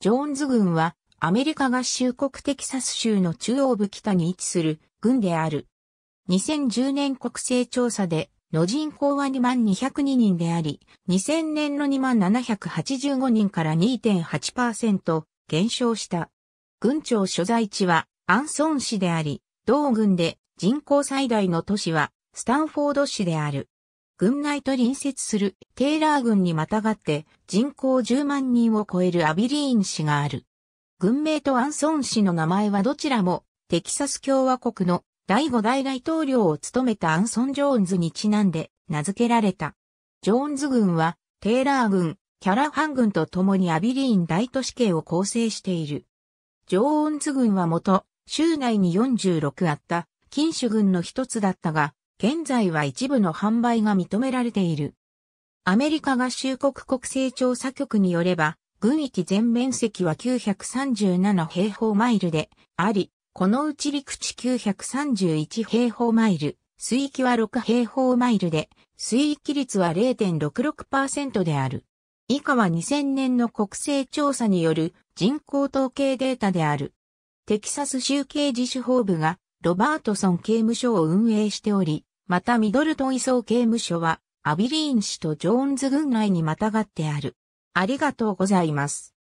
ジョーンズ軍はアメリカ合衆国テキサス州の中央部北に位置する軍である。2010年国勢調査での人口は2202人であり、2000年の2785人から2.8%減少した。軍庁所在地はアンソン市であり、同軍で人口最大の都市はスタンフォード市である。軍内と隣接するテイラー軍にまたがって人口10万人を超えるアビリーン市がある。軍名とアンソン氏の名前はどちらもテキサス共和国の第5代大統領を務めたアンソン・ジョーンズにちなんで名付けられた。ジョーンズ軍はテイラー軍、キャラハン軍と共にアビリーン大都市圏を構成している。ジョーンズ軍は元、州内に46あった、禁酒軍の一つだったが、現在は一部の販売が認められている。アメリカ合衆国国勢調査局によれば、軍域全面積は937平方マイルであり、このうち陸地931平方マイル、水域は6平方マイルで、水域率は0.66%である。以下は2000年の国勢調査による人口統計データである。テキサス州刑事司法部がロバートソン刑務所を運営しており、またミドルトン移送刑務所は、アビリーン市とジョーンズ郡内にまたがってある。ありがとうございます。